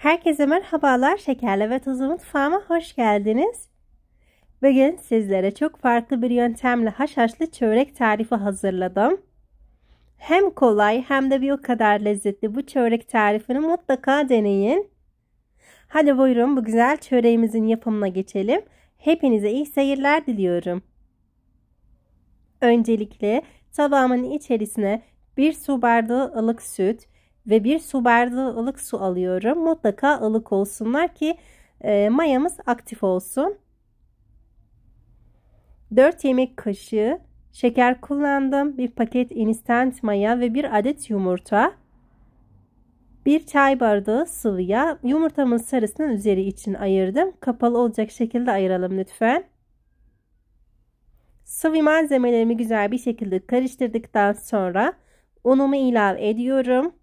Herkese merhabalar. Şekerle ve Tuzlu Mutfağıma hoş geldiniz. Bugün sizlere çok farklı bir yöntemle haşhaşlı çörek tarifi hazırladım. Hem kolay hem de bir o kadar lezzetli bu çörek tarifini mutlaka deneyin. Hadi buyurun bu güzel çöreğimizin yapımına geçelim. Hepinize iyi seyirler diliyorum. Öncelikle tabağımın içerisine 1 su bardağı ılık süt, ve bir su bardağı ılık su alıyorum. Mutlaka ılık olsunlar ki e, mayamız aktif olsun. 4 yemek kaşığı şeker kullandım. Bir paket instant maya ve bir adet yumurta. 1 çay bardağı sıvı yağ. Yumurtamın sarısının üzeri için ayırdım. Kapalı olacak şekilde ayıralım lütfen. Sıvı malzemelerimi güzel bir şekilde karıştırdıktan sonra unumu ilave ediyorum.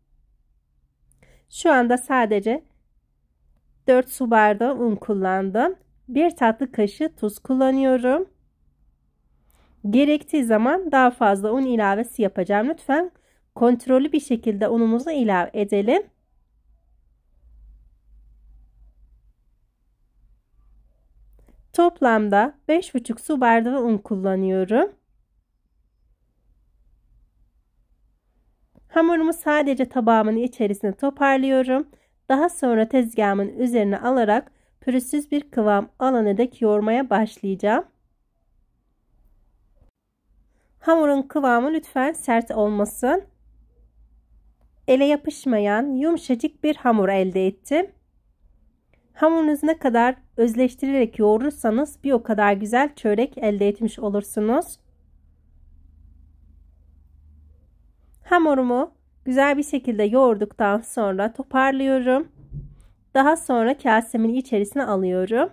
Şu anda sadece 4 su bardağı un kullandım. 1 tatlı kaşığı tuz kullanıyorum. Gerektiği zaman daha fazla un ilavesi yapacağım. Lütfen kontrollü bir şekilde unumuzu ilave edelim. Toplamda 5,5 su bardağı un kullanıyorum. Hamurumu sadece tabağımın içerisine toparlıyorum. Daha sonra tezgahımın üzerine alarak pürüzsüz bir kıvam alana dek yoğurmaya başlayacağım. Hamurun kıvamı lütfen sert olmasın. Ele yapışmayan yumuşacık bir hamur elde ettim. Hamurunuz ne kadar özleştirerek yoğurursanız bir o kadar güzel çörek elde etmiş olursunuz. Hamurumu güzel bir şekilde yoğurduktan sonra toparlıyorum. Daha sonra kasemin içerisine alıyorum.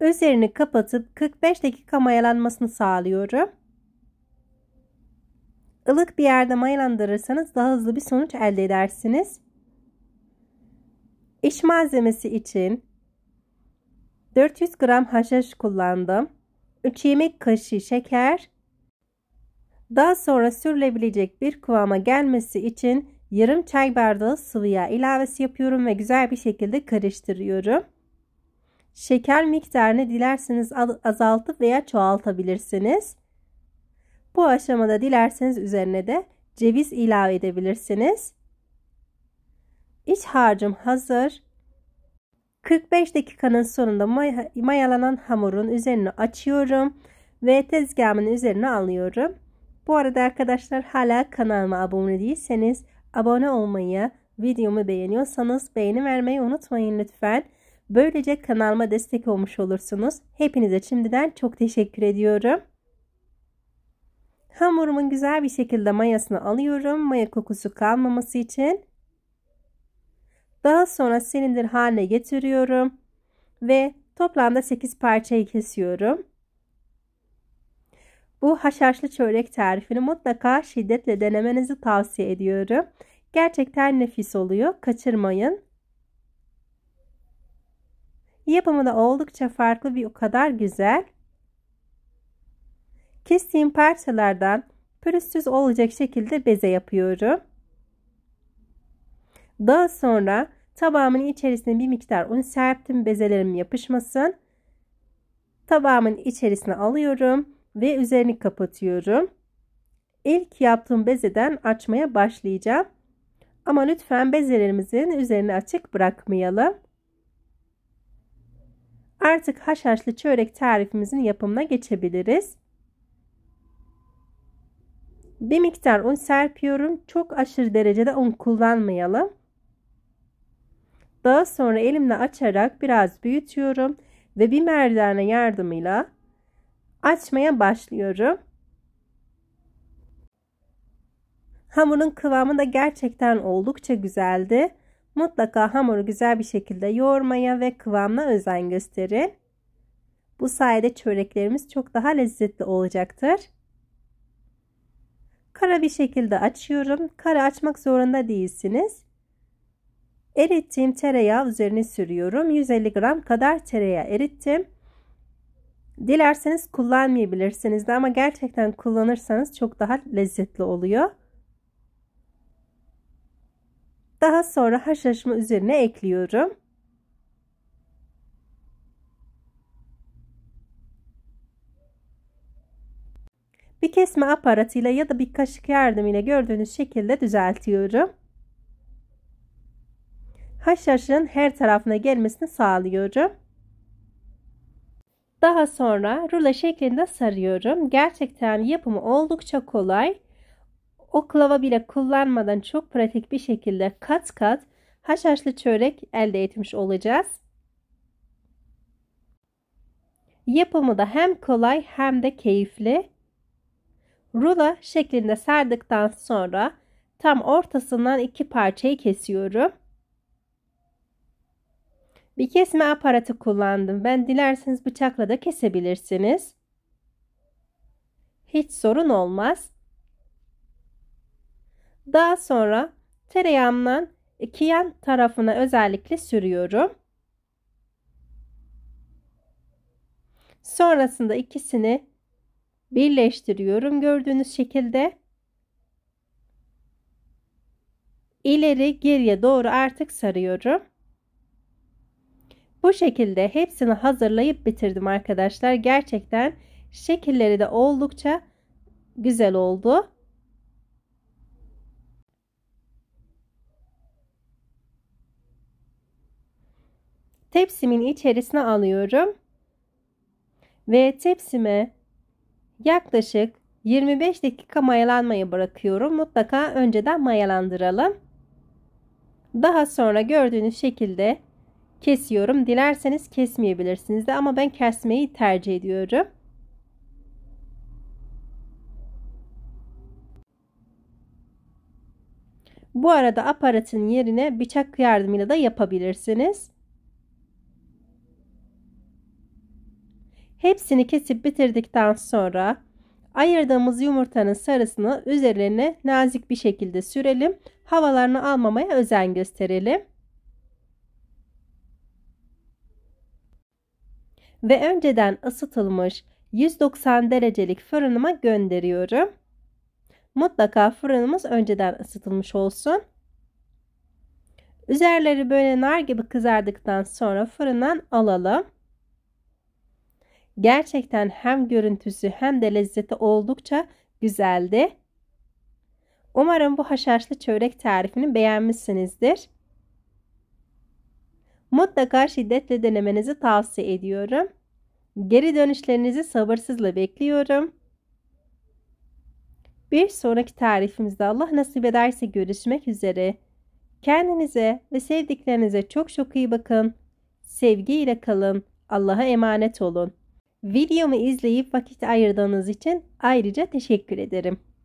Üzerini kapatıp 45 dakika mayalanmasını sağlıyorum. Ilık bir yerde mayalandırırsanız daha hızlı bir sonuç elde edersiniz. İş malzemesi için 400 gram haşhaş kullandım. 3 yemek kaşığı şeker, daha sonra sürülebilecek bir kıvama gelmesi için yarım çay bardağı sıvı yağ ilavesi yapıyorum ve güzel bir şekilde karıştırıyorum. Şeker miktarını dilerseniz azaltıp veya çoğaltabilirsiniz. Bu aşamada dilerseniz üzerine de ceviz ilave edebilirsiniz. İç harcım hazır. 45 dakikanın sonunda may mayalanan hamurun üzerine açıyorum ve tezgahımın üzerine alıyorum. Bu arada arkadaşlar hala kanalıma abone değilseniz abone olmayı, videomu beğeniyorsanız beğeni vermeyi unutmayın lütfen. Böylece kanalıma destek olmuş olursunuz. Hepinize şimdiden çok teşekkür ediyorum. Hamurumun güzel bir şekilde mayasını alıyorum. Maya kokusu kalmaması için. Daha sonra silindir haline getiriyorum. Ve toplamda 8 parçayı kesiyorum. Bu haşhaşlı çörek tarifini mutlaka şiddetle denemenizi tavsiye ediyorum. Gerçekten nefis oluyor. Kaçırmayın. Yapımı da oldukça farklı bir o kadar güzel. Kestiğim parçalardan pürüzsüz olacak şekilde beze yapıyorum. Daha sonra tabağımın içerisine bir miktar un serptim bezelerim yapışmasın. Tabağımın içerisine alıyorum ve üzerini kapatıyorum. İlk yaptığım bezeden açmaya başlayacağım. Ama lütfen bezelerimizin üzerini açık bırakmayalım. Artık haşhaşlı çörek tarifimizin yapımına geçebiliriz. Bir miktar un serpiyorum. Çok aşırı derecede un kullanmayalım. Daha sonra elimle açarak biraz büyütüyorum ve bir merdane yardımıyla açmaya başlıyorum. Hamurun kıvamı da gerçekten oldukça güzeldi. Mutlaka hamuru güzel bir şekilde yoğurmaya ve kıvamına özen gösterin. Bu sayede çöreklerimiz çok daha lezzetli olacaktır. Kara bir şekilde açıyorum. Kara açmak zorunda değilsiniz. Erittiğim tereyağı üzerine sürüyorum. 150 gram kadar tereyağı erittim. Dilerseniz kullanmayabilirsiniz de ama gerçekten kullanırsanız çok daha lezzetli oluyor. Daha sonra haşhaşımı üzerine ekliyorum. Bir kesme aparatıyla ya da bir kaşık yardımıyla gördüğünüz şekilde düzeltiyorum. Haşhaşın her tarafına gelmesini sağlıyorum. Daha sonra rulo şeklinde sarıyorum. Gerçekten yapımı oldukça kolay. Oklava bile kullanmadan çok pratik bir şekilde kat kat haşhaşlı çörek elde etmiş olacağız. Yapımı da hem kolay hem de keyifli. Rula şeklinde sardıktan sonra tam ortasından iki parçayı kesiyorum. Bir kesme aparatı kullandım. Ben dilerseniz bıçakla da kesebilirsiniz. Hiç sorun olmaz. Daha sonra tereyağımdan iki yan tarafına özellikle sürüyorum. Sonrasında ikisini birleştiriyorum gördüğünüz şekilde. İleri geriye doğru artık sarıyorum. Bu şekilde hepsini hazırlayıp bitirdim arkadaşlar. Gerçekten şekilleri de oldukça güzel oldu. Tepsimin içerisine alıyorum. Ve tepsime yaklaşık 25 dakika mayalanmayı bırakıyorum. Mutlaka önceden mayalandıralım. Daha sonra gördüğünüz şekilde kesiyorum. Dilerseniz kesmeyebilirsiniz de ama ben kesmeyi tercih ediyorum. Bu arada aparatın yerine bıçak yardımıyla da yapabilirsiniz. Hepsini kesip bitirdikten sonra ayırdığımız yumurtanın sarısını üzerlerine nazik bir şekilde sürelim. Havalarını almamaya özen gösterelim. ve önceden ısıtılmış 190 derecelik fırınıma gönderiyorum. Mutlaka fırınımız önceden ısıtılmış olsun. Üzerleri böyle nar gibi kızardıktan sonra fırından alalım. Gerçekten hem görüntüsü hem de lezzeti oldukça güzeldi. Umarım bu haşhaşlı çörek tarifini beğenmişsinizdir. Mutlaka şiddetle denemenizi tavsiye ediyorum. Geri dönüşlerinizi sabırsızla bekliyorum. Bir sonraki tarifimizde Allah nasip ederse görüşmek üzere. Kendinize ve sevdiklerinize çok çok iyi bakın. Sevgiyle kalın. Allah'a emanet olun. Videomu izleyip vakit ayırdığınız için ayrıca teşekkür ederim.